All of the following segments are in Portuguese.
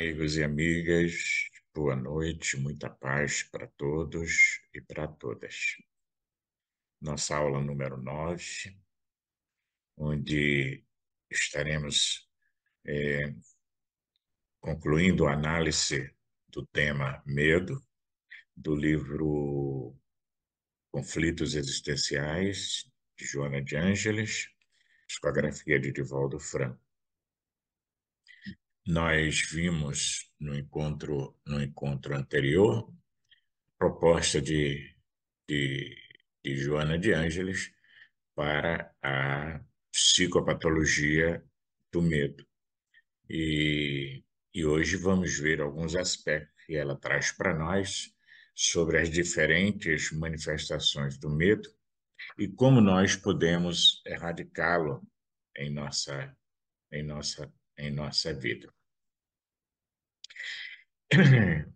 amigos e amigas, boa noite, muita paz para todos e para todas. Nossa aula número 9, onde estaremos é, concluindo a análise do tema Medo, do livro Conflitos Existenciais, de Joana de Ângeles, psicografia de Divaldo Franco. Nós vimos no encontro, no encontro anterior proposta de, de, de Joana de Ângeles para a psicopatologia do medo. E, e hoje vamos ver alguns aspectos que ela traz para nós sobre as diferentes manifestações do medo e como nós podemos erradicá-lo em nossa, em, nossa, em nossa vida.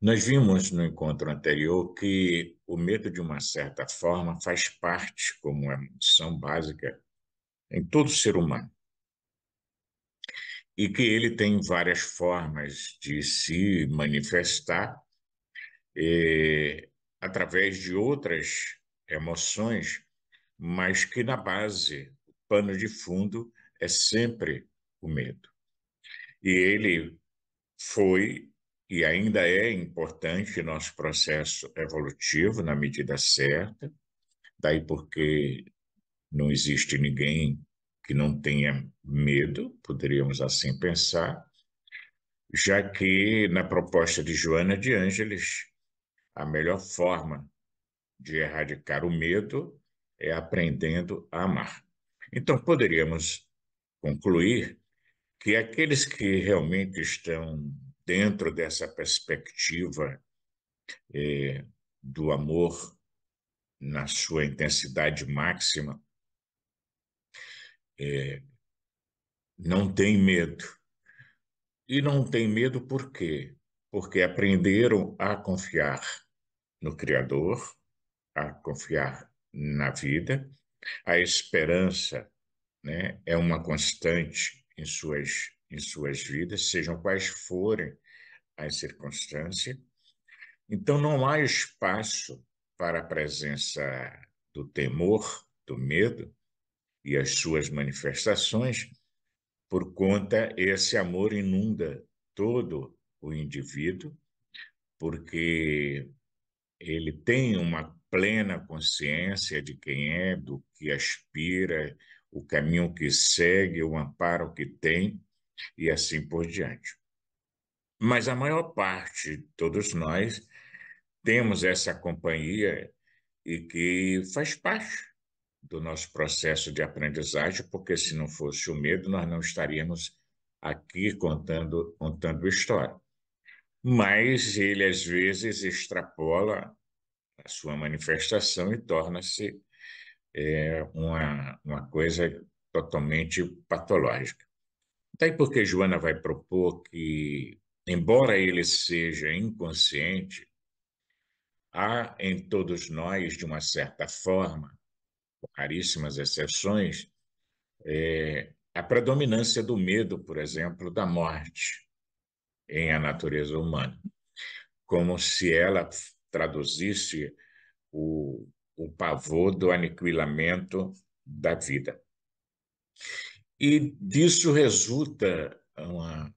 Nós vimos no encontro anterior que o medo, de uma certa forma, faz parte, como é uma emoção básica, em todo ser humano. E que ele tem várias formas de se manifestar eh, através de outras emoções, mas que na base, o pano de fundo, é sempre o medo. E ele foi e ainda é importante nosso processo evolutivo na medida certa, daí porque não existe ninguém que não tenha medo, poderíamos assim pensar, já que na proposta de Joana de Ângeles, a melhor forma de erradicar o medo é aprendendo a amar. Então, poderíamos concluir que aqueles que realmente estão dentro dessa perspectiva é, do amor na sua intensidade máxima, é, não tem medo. E não tem medo por quê? Porque aprenderam a confiar no Criador, a confiar na vida, a esperança né, é uma constante em suas, em suas vidas, sejam quais forem às circunstâncias. Então, não há espaço para a presença do temor, do medo e as suas manifestações, por conta esse amor inunda todo o indivíduo, porque ele tem uma plena consciência de quem é, do que aspira, o caminho que segue, o amparo que tem e assim por diante. Mas a maior parte, todos nós, temos essa companhia e que faz parte do nosso processo de aprendizagem, porque se não fosse o medo, nós não estaríamos aqui contando, contando história. Mas ele, às vezes, extrapola a sua manifestação e torna-se é, uma, uma coisa totalmente patológica. Daí porque Joana vai propor que embora ele seja inconsciente, há em todos nós, de uma certa forma, com raríssimas exceções, é, a predominância do medo, por exemplo, da morte em a natureza humana, como se ela traduzisse o, o pavor do aniquilamento da vida. E disso resulta uma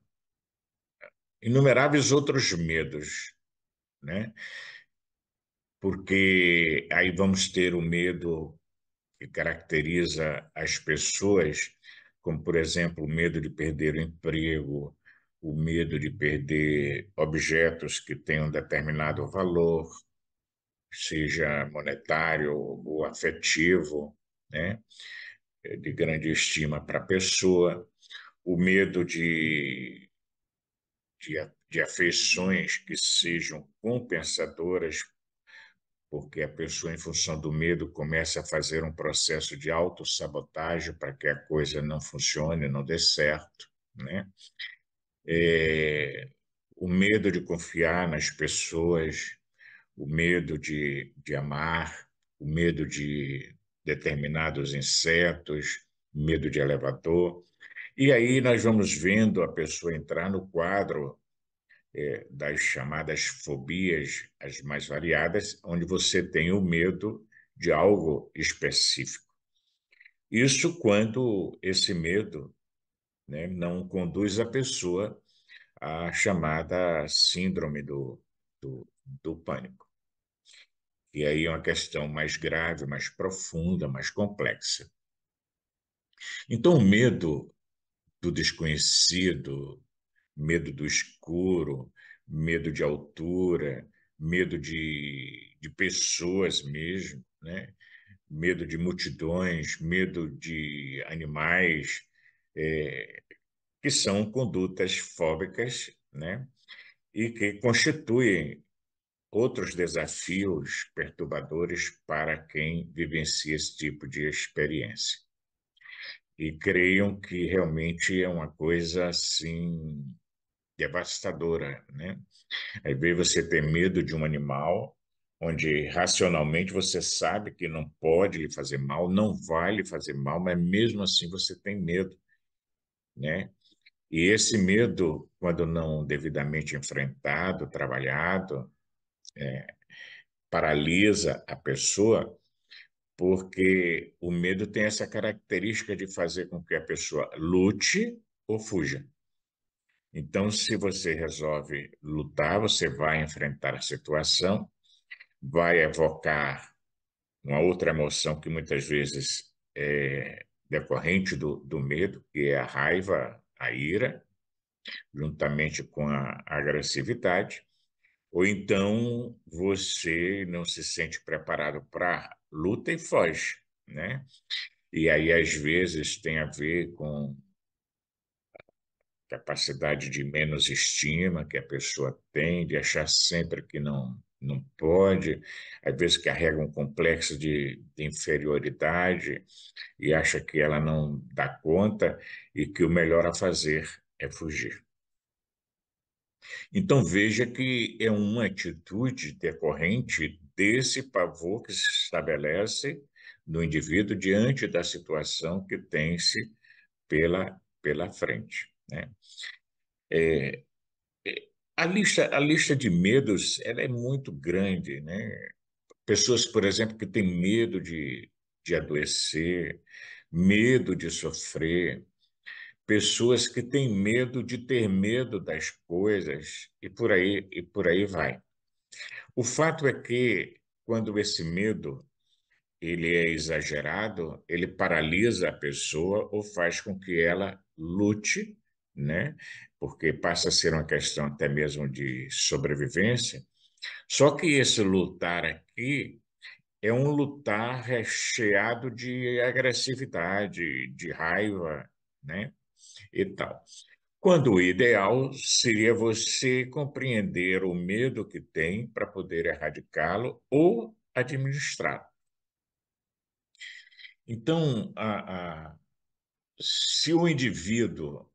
inumeráveis outros medos, né? Porque aí vamos ter o medo que caracteriza as pessoas, como por exemplo o medo de perder o emprego, o medo de perder objetos que tenham determinado valor, seja monetário ou afetivo, né? de grande estima para a pessoa, o medo de de, de afeições que sejam compensadoras, porque a pessoa, em função do medo, começa a fazer um processo de autossabotagem para que a coisa não funcione, não dê certo. Né? É, o medo de confiar nas pessoas, o medo de, de amar, o medo de determinados insetos, medo de elevador. E aí nós vamos vendo a pessoa entrar no quadro é, das chamadas fobias, as mais variadas, onde você tem o medo de algo específico. Isso quando esse medo né, não conduz a pessoa à chamada síndrome do, do, do pânico. E aí é uma questão mais grave, mais profunda, mais complexa. Então, o medo do desconhecido, medo do escuro, medo de altura, medo de, de pessoas mesmo, né? medo de multidões, medo de animais, é, que são condutas fóbicas né? e que constituem outros desafios perturbadores para quem vivencia esse tipo de experiência e creiam que realmente é uma coisa assim devastadora, né? Aí vem você ter medo de um animal, onde racionalmente você sabe que não pode lhe fazer mal, não vai lhe fazer mal, mas mesmo assim você tem medo, né? E esse medo, quando não devidamente enfrentado, trabalhado, é, paralisa a pessoa porque o medo tem essa característica de fazer com que a pessoa lute ou fuja. Então, se você resolve lutar, você vai enfrentar a situação, vai evocar uma outra emoção que muitas vezes é decorrente do, do medo, que é a raiva, a ira, juntamente com a agressividade, ou então você não se sente preparado para luta e foge, né? E aí, às vezes, tem a ver com capacidade de menos estima que a pessoa tem, de achar sempre que não, não pode, às vezes carrega um complexo de, de, inferioridade e acha que ela não dá conta e que o melhor a fazer é fugir. Então veja que é uma atitude decorrente desse pavor que se estabelece no indivíduo diante da situação que tem-se pela, pela frente. Né? É, é, a, lista, a lista de medos ela é muito grande. Né? Pessoas, por exemplo, que têm medo de, de adoecer, medo de sofrer, pessoas que têm medo de ter medo das coisas e por aí e por aí vai. O fato é que, quando esse medo ele é exagerado, ele paralisa a pessoa ou faz com que ela lute, né? porque passa a ser uma questão até mesmo de sobrevivência. Só que esse lutar aqui é um lutar recheado de agressividade, de raiva, né? E tal. Quando o ideal seria você compreender o medo que tem para poder erradicá-lo ou administrá-lo. Então, a, a, se o indivíduo,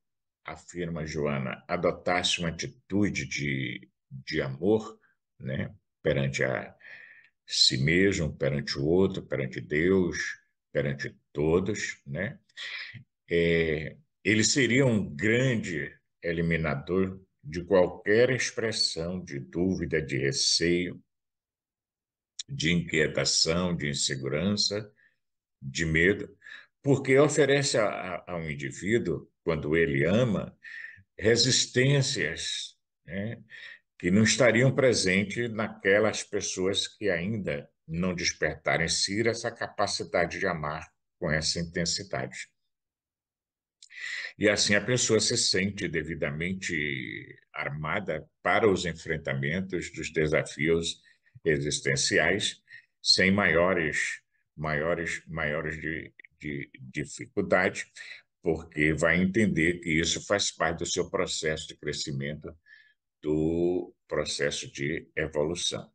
afirma Joana, adotasse uma atitude de, de amor né, perante a si mesmo, perante o outro, perante Deus, perante todos, né, é, ele seria um grande eliminador de qualquer expressão de dúvida, de receio, de inquietação, de insegurança, de medo, porque oferece a, a um indivíduo, quando ele ama, resistências né, que não estariam presentes naquelas pessoas que ainda não despertarem em si essa capacidade de amar com essa intensidade. E assim a pessoa se sente devidamente armada para os enfrentamentos dos desafios existenciais, sem maiores, maiores, maiores de, de dificuldade, porque vai entender que isso faz parte do seu processo de crescimento, do processo de evolução.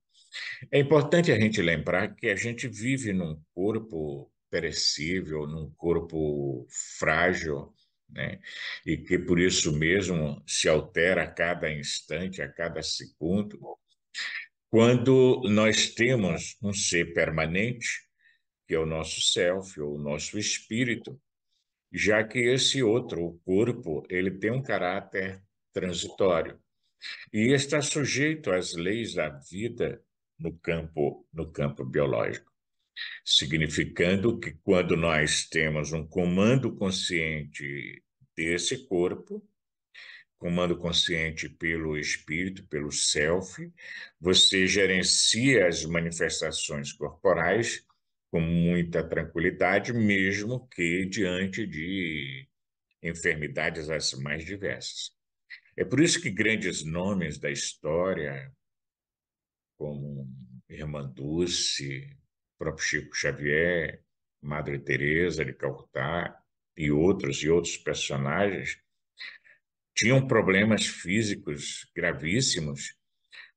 É importante a gente lembrar que a gente vive num corpo perecível, num corpo frágil, né? e que por isso mesmo se altera a cada instante, a cada segundo. Quando nós temos um ser permanente, que é o nosso self, ou o nosso espírito, já que esse outro, o corpo, ele tem um caráter transitório e está sujeito às leis da vida no campo no campo biológico significando que quando nós temos um comando consciente desse corpo, comando consciente pelo espírito, pelo self, você gerencia as manifestações corporais com muita tranquilidade, mesmo que diante de enfermidades as mais diversas. É por isso que grandes nomes da história, como Irmã Dulce, próprio Chico Xavier, Madre Teresa de Calcutá e outros e outros personagens tinham problemas físicos gravíssimos,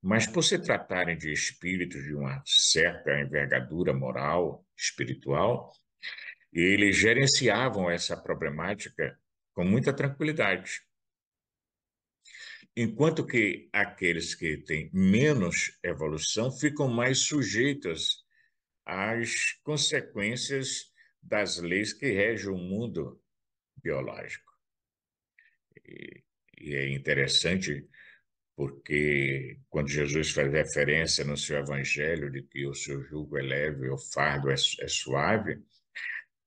mas por se tratarem de espíritos de uma certa envergadura moral, espiritual, eles gerenciavam essa problemática com muita tranquilidade. Enquanto que aqueles que têm menos evolução ficam mais sujeitos as consequências das leis que regem o mundo biológico. E, e é interessante porque quando Jesus faz referência no seu evangelho de que o seu jugo é leve, o fardo é, é suave,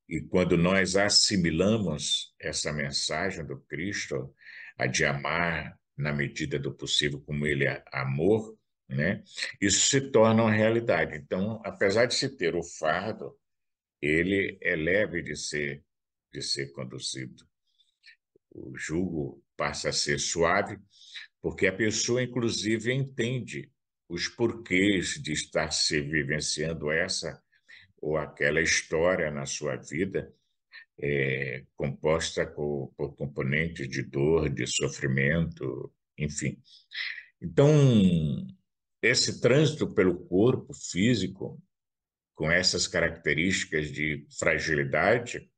e quando nós assimilamos essa mensagem do Cristo, a de amar na medida do possível como ele é amor, né? Isso se torna uma realidade. Então, apesar de se ter o fardo, ele é leve de ser de ser conduzido. O julgo passa a ser suave, porque a pessoa inclusive entende os porquês de estar se vivenciando essa ou aquela história na sua vida, é, composta por, por componentes de dor, de sofrimento, enfim. Então, esse trânsito pelo corpo físico, com essas características de fragilidade,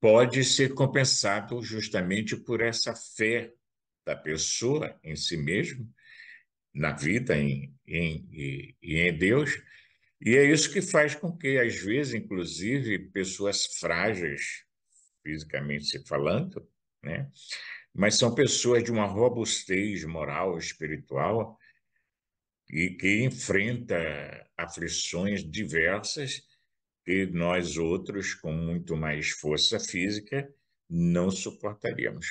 pode ser compensado justamente por essa fé da pessoa em si mesmo, na vida em, em, e em Deus. E é isso que faz com que, às vezes, inclusive, pessoas frágeis, fisicamente falando, né? mas são pessoas de uma robustez moral, espiritual, e que enfrenta aflições diversas que nós outros, com muito mais força física, não suportaríamos.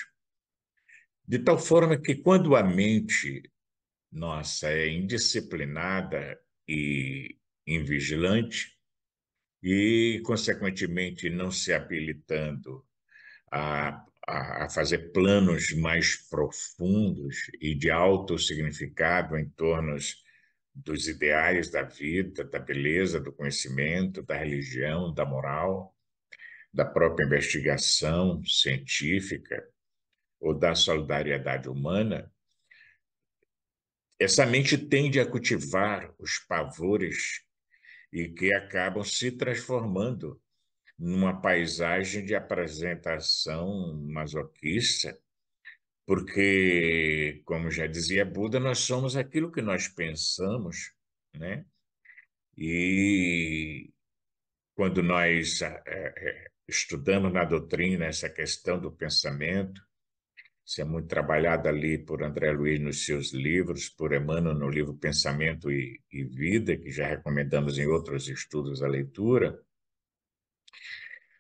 De tal forma que, quando a mente nossa é indisciplinada e invigilante, e, consequentemente, não se habilitando a, a, a fazer planos mais profundos e de alto significado em torno dos ideais da vida, da beleza, do conhecimento, da religião, da moral, da própria investigação científica ou da solidariedade humana, essa mente tende a cultivar os pavores e que acabam se transformando numa paisagem de apresentação masoquista porque, como já dizia Buda, nós somos aquilo que nós pensamos, né? E quando nós eh, eh, estudamos na doutrina essa questão do pensamento, isso é muito trabalhado ali por André Luiz nos seus livros, por Emmanuel no livro Pensamento e, e Vida, que já recomendamos em outros estudos a leitura,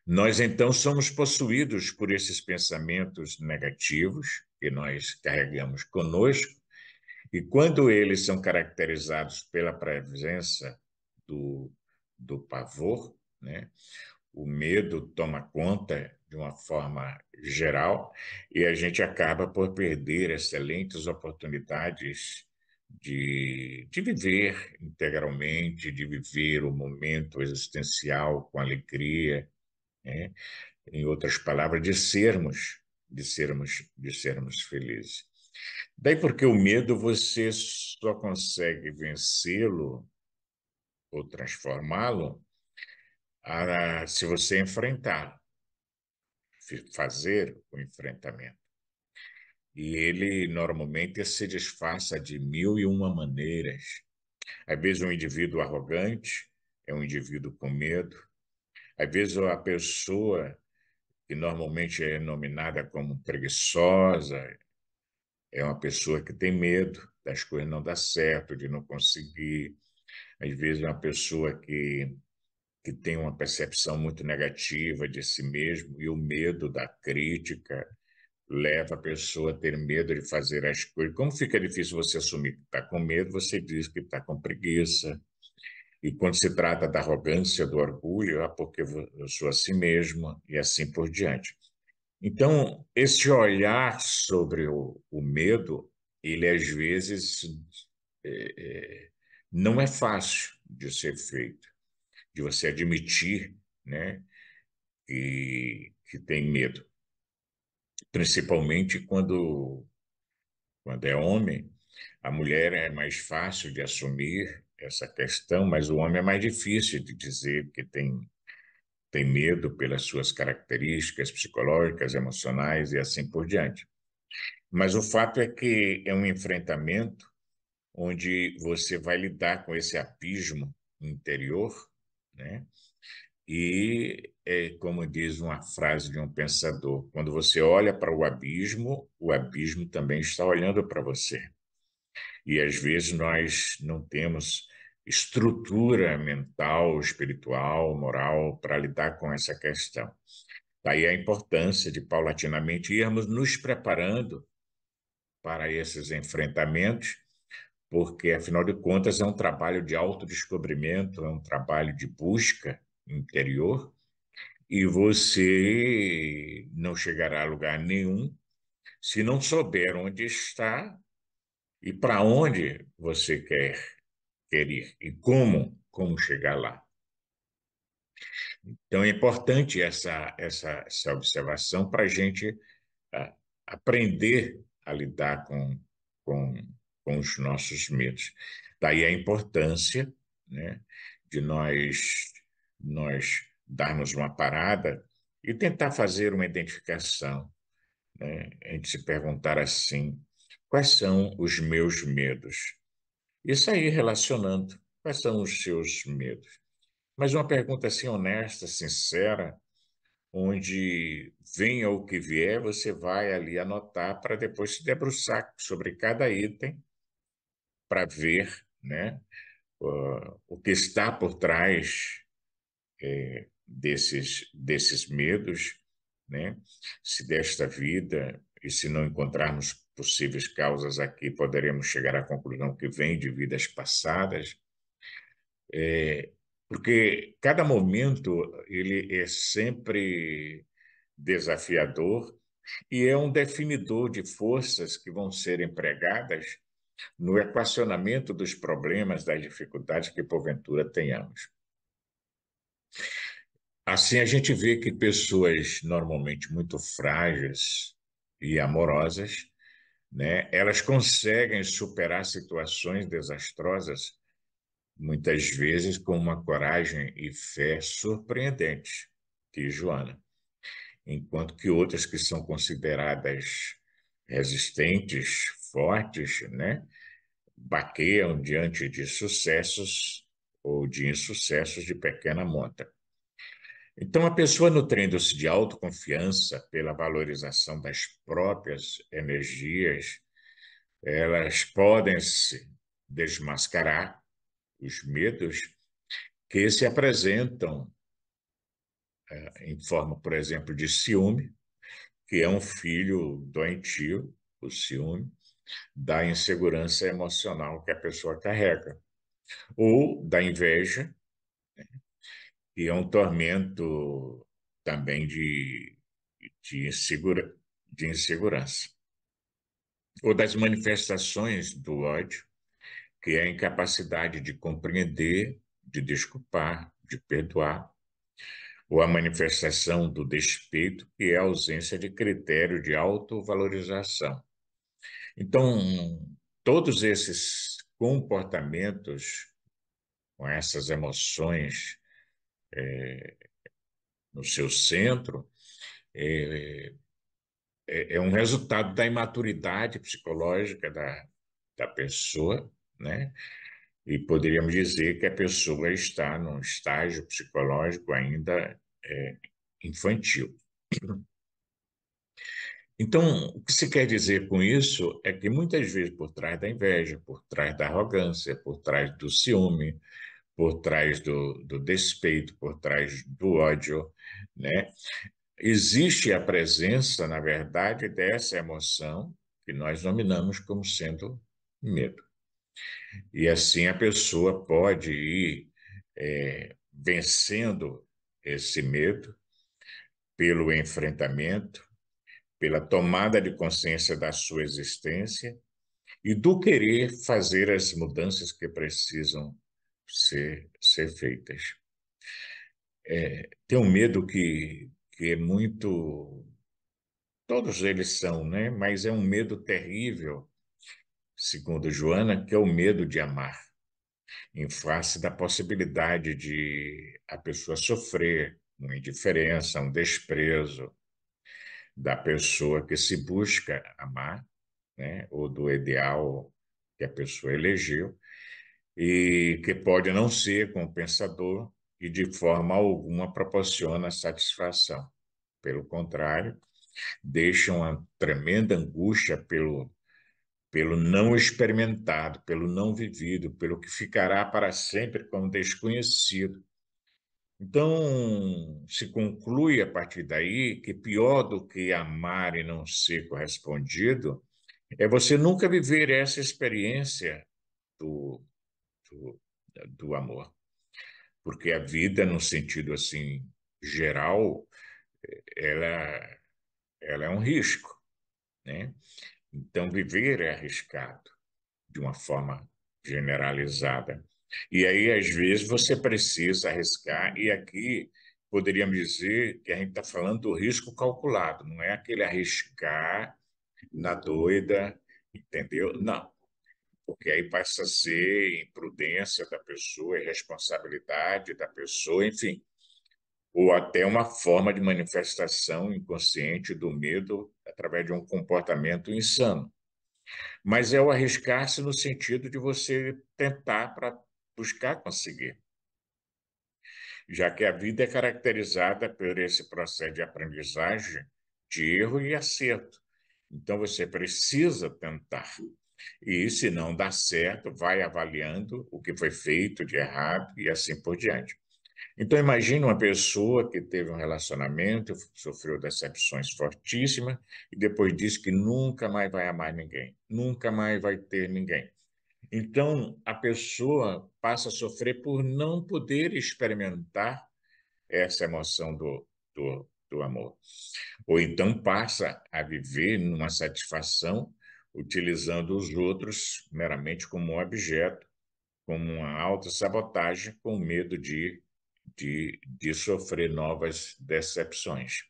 nós então somos possuídos por esses pensamentos negativos que nós carregamos conosco, e quando eles são caracterizados pela presença do, do pavor, né? o medo toma conta de uma forma geral e a gente acaba por perder excelentes oportunidades de, de viver integralmente, de viver o momento existencial com alegria, né? Em outras palavras, de sermos, de sermos, de sermos felizes. Daí porque o medo você só consegue vencê-lo ou transformá-lo ah, se você enfrentar, fazer o enfrentamento. E ele normalmente se disfarça de mil e uma maneiras. Às vezes, um indivíduo arrogante é um indivíduo com medo, às vezes, a pessoa que normalmente é nominada como preguiçosa é uma pessoa que tem medo das coisas não dar certo, de não conseguir. Às vezes, é uma pessoa que, que tem uma percepção muito negativa de si mesmo e o medo da crítica leva a pessoa a ter medo de fazer as coisas. Como fica difícil você assumir que está com medo, você diz que está com preguiça, e quando se trata da arrogância, do orgulho, é porque eu sou assim mesmo, e assim por diante. Então, esse olhar sobre o, o medo, ele às vezes é, é, não é fácil de ser feito, de você admitir né, que, que tem medo. Principalmente quando, quando é homem, a mulher é mais fácil de assumir essa questão, mas o homem é mais difícil de dizer que tem tem medo pelas suas características psicológicas, emocionais e assim por diante. Mas o fato é que é um enfrentamento onde você vai lidar com esse apismo interior, né? E, é, como diz uma frase de um pensador, quando você olha para o abismo, o abismo também está olhando para você. E às vezes nós não temos estrutura mental, espiritual, moral para lidar com essa questão. Daí a importância de paulatinamente irmos nos preparando para esses enfrentamentos, porque afinal de contas é um trabalho de autodescobrimento, é um trabalho de busca interior, e você não chegará a lugar nenhum se não souber onde está e para onde você quer, quer ir e como, como chegar lá. Então é importante essa, essa, essa observação para a gente aprender a lidar com, com, com os nossos medos. Daí a importância né, de nós, nós darmos uma parada e tentar fazer uma identificação. Né? A gente se perguntar assim: Quais são os meus medos? E sair relacionando. Quais são os seus medos? Mas uma pergunta assim honesta, sincera, onde venha o que vier, você vai ali anotar para depois se debruçar sobre cada item para ver né, uh, o que está por trás é, desses, desses medos, né, se desta vida, e se não encontrarmos possíveis causas aqui, poderemos chegar à conclusão que vem de vidas passadas, é, porque cada momento ele é sempre desafiador e é um definidor de forças que vão ser empregadas no equacionamento dos problemas, das dificuldades que porventura tenhamos. Assim, a gente vê que pessoas normalmente muito frágeis e amorosas né? Elas conseguem superar situações desastrosas muitas vezes com uma coragem e fé surpreendentes, diz Joana. Enquanto que outras que são consideradas resistentes, fortes, né? baqueiam diante de sucessos ou de insucessos de pequena monta. Então, a pessoa nutrindo-se de autoconfiança pela valorização das próprias energias, elas podem se desmascarar os medos que se apresentam é, em forma, por exemplo, de ciúme, que é um filho doentio, o ciúme, da insegurança emocional que a pessoa carrega, ou da inveja, né, e é um tormento também de, de, insegura, de insegurança. Ou das manifestações do ódio, que é a incapacidade de compreender, de desculpar, de perdoar, ou a manifestação do despeito, que é a ausência de critério de autovalorização. Então, todos esses comportamentos, com essas emoções é, no seu centro, é, é, é, um resultado da imaturidade psicológica da, da pessoa, né? E poderíamos dizer que a pessoa está num estágio psicológico ainda é, infantil. Então, o que se quer dizer com isso é que muitas vezes por trás da inveja, por trás da arrogância, por trás do ciúme, por trás do, do despeito, por trás do ódio, né? Existe a presença, na verdade, dessa emoção que nós nominamos como sendo medo. E assim a pessoa pode ir é, vencendo esse medo pelo enfrentamento, pela tomada de consciência da sua existência e do querer fazer as mudanças que precisam ser, ser feitas. É, tem um medo que, que é muito. Todos eles são, né? Mas é um medo terrível, segundo Joana, que é o medo de amar, em face da possibilidade de a pessoa sofrer uma indiferença, um desprezo da pessoa que se busca amar, né? ou do ideal que a pessoa elegeu, e que pode não ser compensador e de forma alguma proporciona satisfação. Pelo contrário, deixa uma tremenda angústia pelo pelo não experimentado, pelo não vivido, pelo que ficará para sempre como desconhecido. Então, se conclui a partir daí que pior do que amar e não ser correspondido é você nunca viver essa experiência do, do, do amor. Porque a vida, no sentido assim geral, ela, ela é um risco. Né? Então, viver é arriscado de uma forma generalizada. E aí, às vezes, você precisa arriscar, e aqui poderíamos dizer que a gente está falando do risco calculado, não é aquele arriscar na doida, entendeu? Não, porque aí passa a ser imprudência da pessoa, irresponsabilidade da pessoa, enfim, ou até uma forma de manifestação inconsciente do medo através de um comportamento insano. Mas é o arriscar-se no sentido de você tentar para buscar conseguir. Já que a vida é caracterizada por esse processo de aprendizagem de erro e acerto. Então você precisa tentar e se não dá certo, vai avaliando o que foi feito de errado e assim por diante. Então, imagine uma pessoa que teve um relacionamento, sofreu decepções fortíssimas e depois disse que nunca mais vai amar ninguém, nunca mais vai ter ninguém. Então, a pessoa passa a sofrer por não poder experimentar essa emoção do, do, do amor. Ou então passa a viver numa satisfação utilizando os outros meramente como um objeto, como uma sabotagem, com medo de, de, de sofrer novas decepções.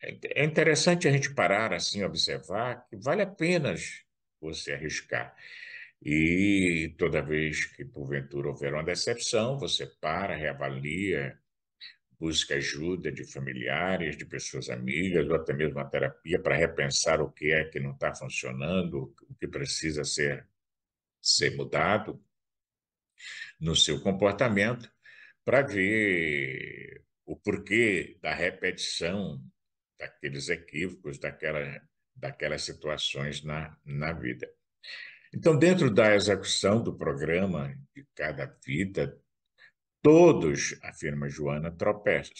É, é interessante a gente parar assim, observar que vale a pena você arriscar. E toda vez que porventura houver uma decepção, você para, reavalia, busca ajuda de familiares, de pessoas amigas, ou até mesmo a terapia para repensar o que é que não está funcionando, o que precisa ser, ser mudado no seu comportamento, para ver o porquê da repetição daqueles equívocos, daquela, daquelas situações na, na vida. Então, dentro da execução do programa de cada vida, Todos, afirma Joana, tropeçam,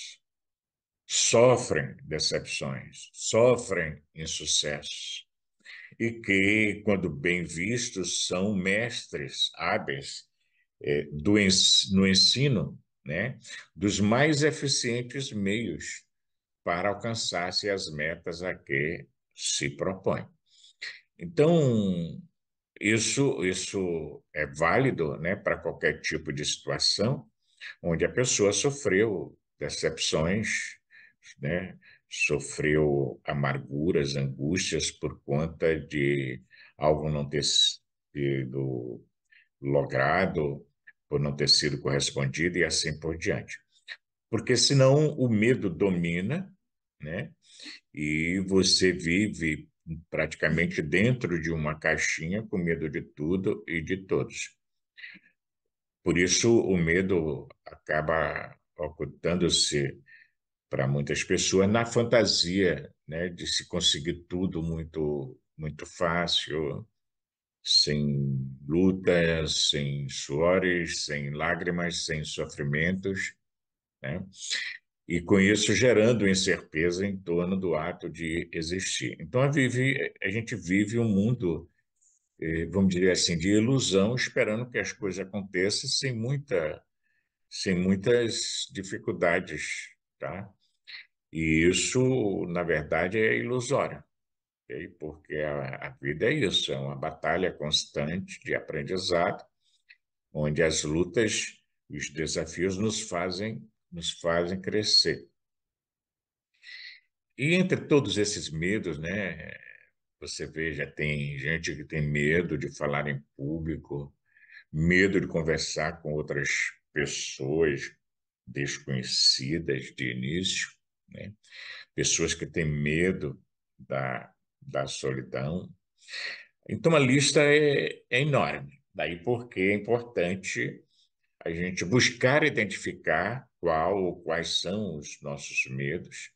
sofrem decepções, sofrem insucessos, e que, quando bem vistos, são mestres hábeis eh, do, no ensino né, dos mais eficientes meios para alcançar-se as metas a que se propõe. Então, isso, isso é válido né, para qualquer tipo de situação, onde a pessoa sofreu decepções, né? sofreu amarguras, angústias por conta de algo não ter sido logrado, por não ter sido correspondido e assim por diante. Porque senão o medo domina, né? E você vive praticamente dentro de uma caixinha com medo de tudo e de todos. Por isso, o medo acaba ocultando-se para muitas pessoas na fantasia né, de se conseguir tudo muito, muito fácil, sem lutas, sem suores, sem lágrimas, sem sofrimentos, né? e com isso gerando incerteza em torno do ato de existir. Então a, vive, a gente vive um mundo eh, vamos dizer assim, de ilusão, esperando que as coisas aconteçam sem, muita, sem muitas dificuldades, tá? E isso, na verdade, é ilusório, okay? porque a, a vida é isso, é uma batalha constante de aprendizado, onde as lutas, os desafios nos fazem, nos fazem crescer. E entre todos esses medos, né, você veja, tem gente que tem medo de falar em público, medo de conversar com outras pessoas desconhecidas de início, né? pessoas que têm medo da, da solidão. Então, a lista é, é enorme. Daí porque é importante a gente buscar identificar qual ou quais são os nossos medos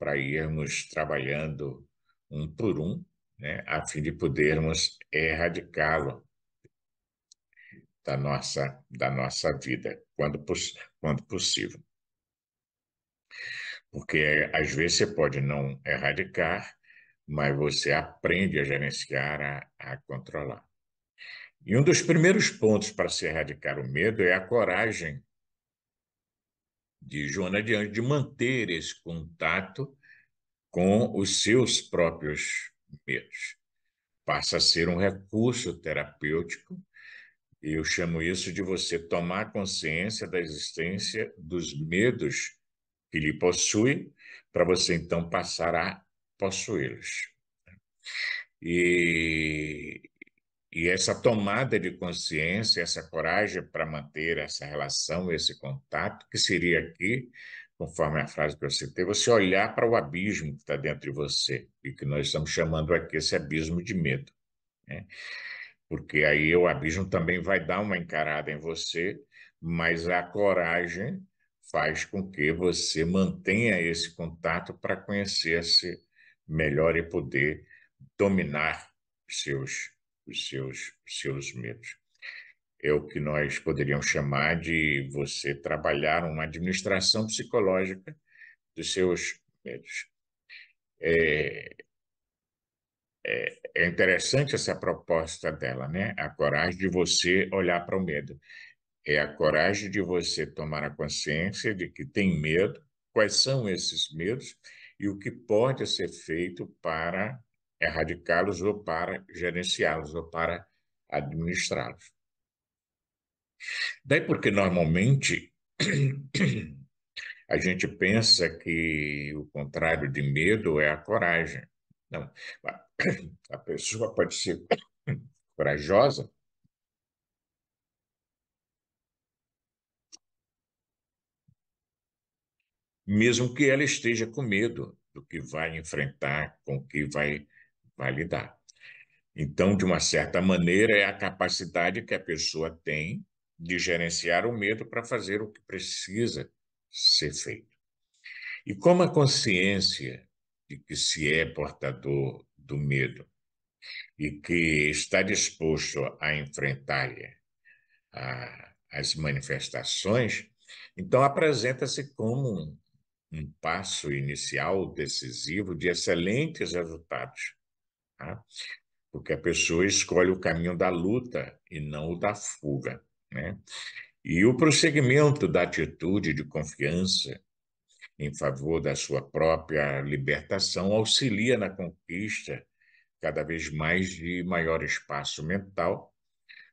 para irmos trabalhando um por um, né, a fim de podermos erradicá-lo da nossa, da nossa vida, quando, poss quando possível. Porque às vezes você pode não erradicar, mas você aprende a gerenciar, a, a controlar. E um dos primeiros pontos para se erradicar o medo é a coragem de Joana de manter esse contato com os seus próprios medos. Passa a ser um recurso terapêutico, e eu chamo isso de você tomar consciência da existência dos medos que lhe possui, para você então passar a possuí-los. E, e essa tomada de consciência, essa coragem para manter essa relação, esse contato, que seria aqui conforme a frase que eu citei, você olhar para o abismo que está dentro de você e que nós estamos chamando aqui é esse abismo de medo. Né? Porque aí o abismo também vai dar uma encarada em você, mas a coragem faz com que você mantenha esse contato para conhecer-se melhor e poder dominar os seus, os seus, os seus medos é o que nós poderíamos chamar de você trabalhar uma administração psicológica dos seus medos. É, é, é interessante essa proposta dela, né? A coragem de você olhar para o medo. É a coragem de você tomar a consciência de que tem medo, quais são esses medos e o que pode ser feito para erradicá-los ou para gerenciá-los ou para administrá-los. Daí porque normalmente a gente pensa que o contrário de medo é a coragem. Não, a pessoa pode ser corajosa. Mesmo que ela esteja com medo do que vai enfrentar, com o que vai, vai lidar. Então, de uma certa maneira, é a capacidade que a pessoa tem de gerenciar o medo para fazer o que precisa ser feito. E como a consciência de que se é portador do medo e que está disposto a enfrentar a, as manifestações, então apresenta-se como um, um, passo inicial decisivo de excelentes resultados. Tá? Porque a pessoa escolhe o caminho da luta e não o da fuga. Né? E o prosseguimento da atitude de confiança em favor da sua própria libertação auxilia na conquista cada vez mais de maior espaço mental,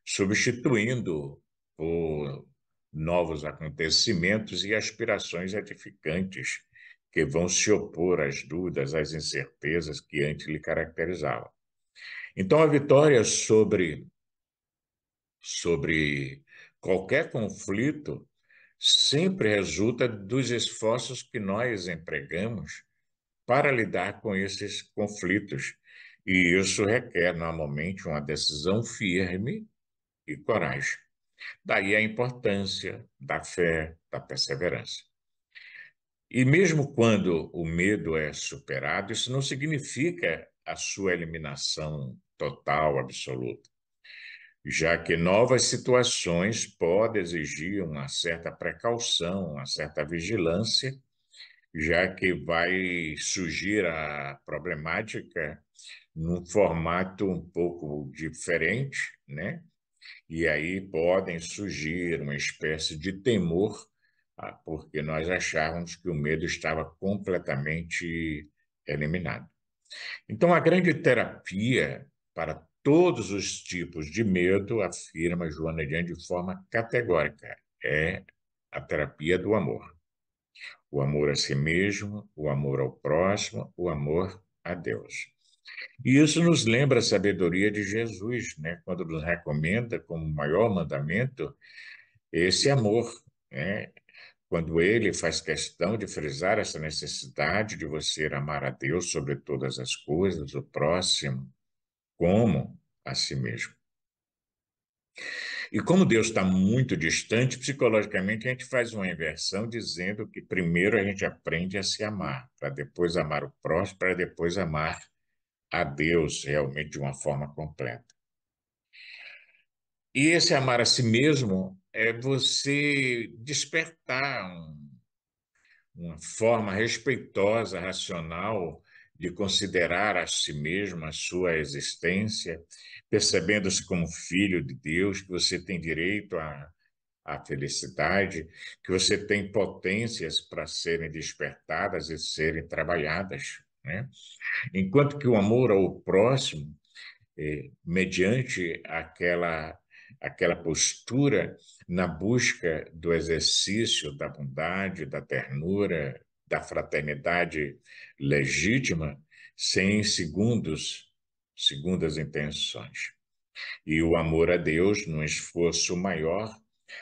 substituindo por novos acontecimentos e aspirações edificantes que vão se opor às dúvidas, às incertezas que antes lhe caracterizavam. Então, a vitória sobre, sobre Qualquer conflito sempre resulta dos esforços que nós empregamos para lidar com esses conflitos. E isso requer, normalmente, uma decisão firme e coragem. Daí a importância da fé, da perseverança. E mesmo quando o medo é superado, isso não significa a sua eliminação total, absoluta já que novas situações podem exigir uma certa precaução, uma certa vigilância, já que vai surgir a problemática num formato um pouco diferente, né? E aí podem surgir uma espécie de temor, ah, porque nós achávamos que o medo estava completamente eliminado. Então, a grande terapia para todos os tipos de medo, afirma Joana Dian de forma categórica. É a terapia do amor. O amor a si mesmo, o amor ao próximo, o amor a Deus. E isso nos lembra a sabedoria de Jesus, né? quando nos recomenda como maior mandamento esse amor. Né? Quando ele faz questão de frisar essa necessidade de você amar a Deus sobre todas as coisas, o próximo, como a si mesmo. E como Deus está muito distante, psicologicamente a gente faz uma inversão dizendo que primeiro a gente aprende a se amar, para depois amar o próximo, para depois amar a Deus realmente de uma forma completa. E esse amar a si mesmo é você despertar um, uma forma respeitosa, racional, de considerar a si mesmo a sua existência, percebendo-se como filho de Deus, que você tem direito à, à felicidade, que você tem potências para serem despertadas e serem trabalhadas. Né? Enquanto que o amor ao próximo, eh, mediante aquela aquela postura na busca do exercício da bondade, da ternura, da fraternidade legítima sem segundos, segundas intenções. E o amor a Deus, num esforço maior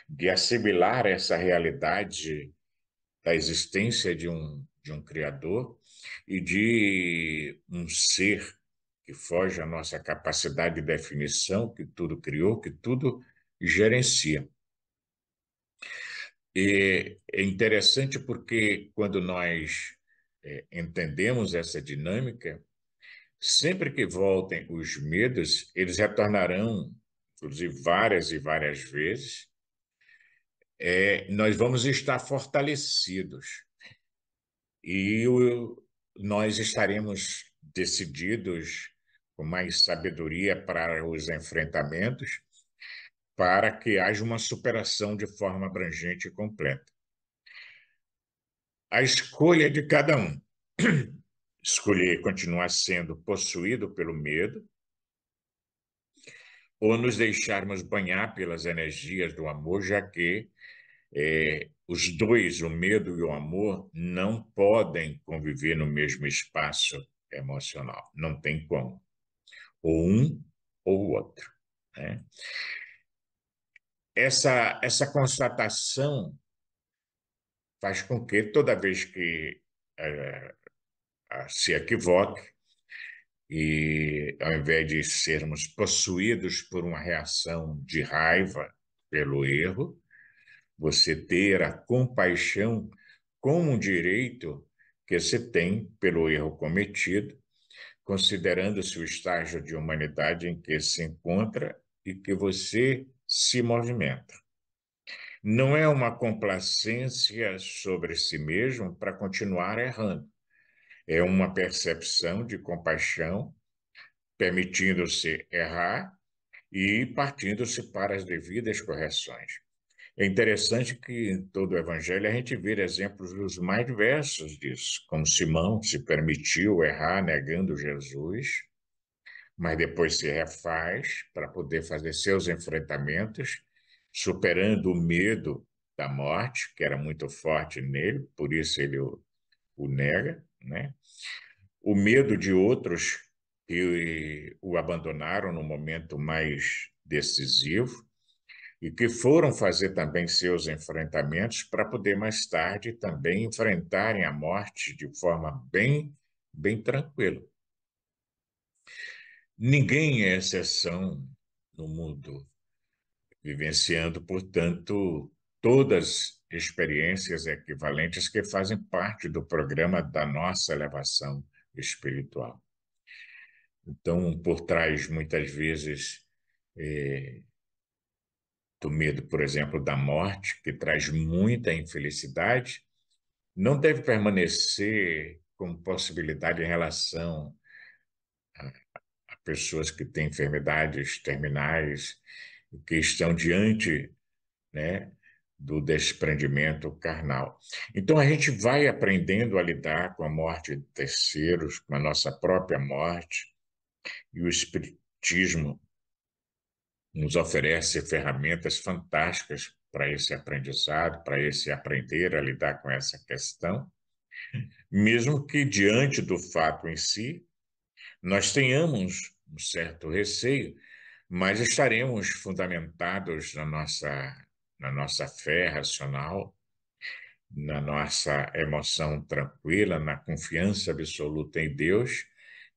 de assimilar essa realidade da existência de um, de um Criador e de um ser que foge à nossa capacidade de definição, que tudo criou, que tudo gerencia. E é interessante porque quando nós é, entendemos essa dinâmica, sempre que voltem os medos, eles retornarão, inclusive várias e várias vezes, é, nós vamos estar fortalecidos e o, nós estaremos decididos com mais sabedoria para os enfrentamentos para que haja uma superação de forma abrangente e completa. A escolha de cada um. Escolher continuar sendo possuído pelo medo ou nos deixarmos banhar pelas energias do amor, já que é, os dois, o medo e o amor, não podem conviver no mesmo espaço emocional. Não tem como. Ou um ou o outro. Né? essa, essa constatação faz com que, toda vez que é, se equivoque, e ao invés de sermos possuídos por uma reação de raiva pelo erro, você ter a compaixão como um direito que se tem pelo erro cometido, considerando-se o estágio de humanidade em que se encontra e que você se movimenta. Não é uma complacência sobre si mesmo para continuar errando. É uma percepção de compaixão, permitindo-se errar e partindo-se para as devidas correções. É interessante que em todo o Evangelho a gente vê exemplos dos mais diversos disso, como Simão se permitiu errar negando Jesus, mas depois se refaz para poder fazer seus enfrentamentos, superando o medo da morte, que era muito forte nele, por isso ele o, o nega, né? O medo de outros que o abandonaram no momento mais decisivo e que foram fazer também seus enfrentamentos para poder mais tarde também enfrentarem a morte de forma bem bem tranquila. Ninguém é exceção no mundo, vivenciando, portanto, todas experiências equivalentes que fazem parte do programa da nossa elevação espiritual. Então, por trás, muitas vezes, é, do medo, por exemplo, da morte, que traz muita infelicidade, não deve permanecer como possibilidade em relação pessoas que têm enfermidades terminais, que estão diante né, do desprendimento carnal. Então, a gente vai aprendendo a lidar com a morte de terceiros, com a nossa própria morte, e o Espiritismo nos oferece ferramentas fantásticas para esse aprendizado, para esse aprender a lidar com essa questão, mesmo que diante do fato em si, nós tenhamos um certo receio, mas estaremos fundamentados na nossa, na nossa fé racional, na nossa emoção tranquila, na confiança absoluta em Deus,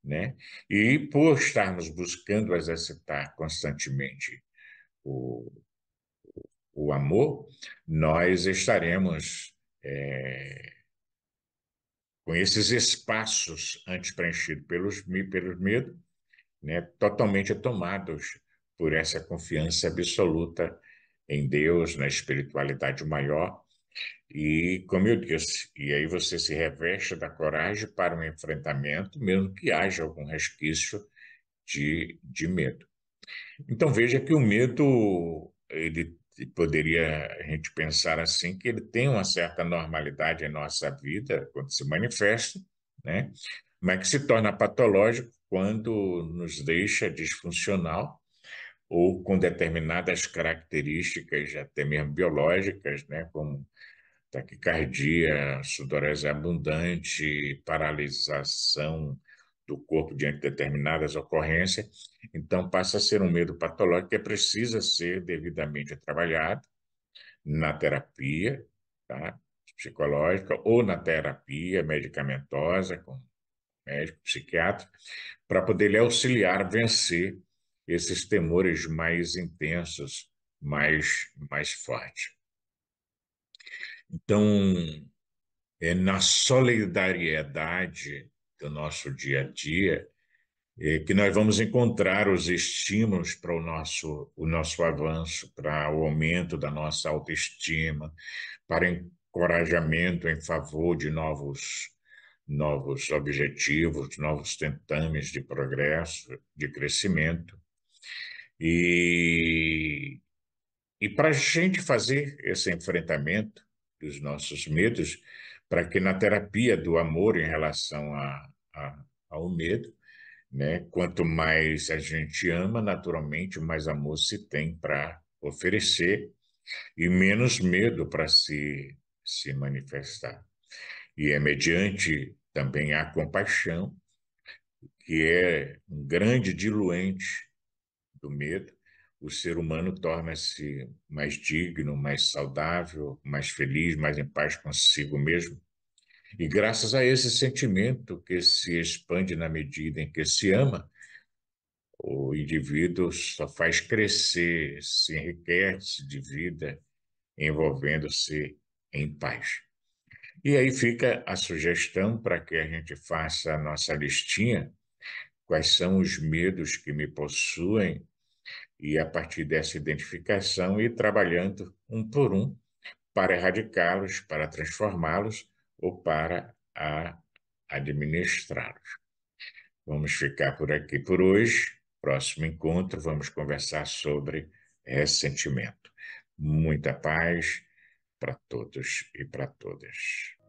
né? E por estarmos buscando exercitar constantemente o, o amor, nós estaremos é, com esses espaços antes preenchidos pelos, pelos medos, né, totalmente tomados por essa confiança absoluta em Deus, na espiritualidade maior. E, como eu disse, e aí você se reveste da coragem para um enfrentamento, mesmo que haja algum resquício de, de medo. Então, veja que o medo ele poderia a gente pensar assim, que ele tem uma certa normalidade em nossa vida, quando se manifesta, né? mas que se torna patológico quando nos deixa disfuncional ou com determinadas características, até mesmo biológicas, né? como taquicardia, sudorese abundante, paralisação do corpo diante de determinadas ocorrências, então passa a ser um medo patológico que precisa ser devidamente trabalhado na terapia tá? psicológica ou na terapia medicamentosa com médico, psiquiatra, para poder lhe auxiliar a vencer esses temores mais intensos, mais, mais fortes. Então, é na solidariedade do nosso dia a dia, é que nós vamos encontrar os estímulos para o nosso, o nosso avanço, para o aumento da nossa autoestima, para encorajamento em favor de novos, novos objetivos, novos tentames de progresso, de crescimento. E, e para a gente fazer esse enfrentamento dos nossos medos, para que na terapia do amor em relação a a, ao medo. Né? Quanto mais a gente ama, naturalmente, mais amor se tem para oferecer e menos medo para se, se manifestar. E é mediante também a compaixão, que é um grande diluente do medo, o ser humano torna-se mais digno, mais saudável, mais feliz, mais em paz consigo mesmo. E graças a esse sentimento que se expande na medida em que se ama, o indivíduo só faz crescer, se enriquece de vida, envolvendo-se em paz. E aí fica a sugestão para que a gente faça a nossa listinha, quais são os medos que me possuem, e a partir dessa identificação ir trabalhando um por um para erradicá-los, para transformá-los ou para a administrá-los. Vamos ficar por aqui por hoje. Próximo encontro, vamos conversar sobre ressentimento. Muita paz para todos e para todas.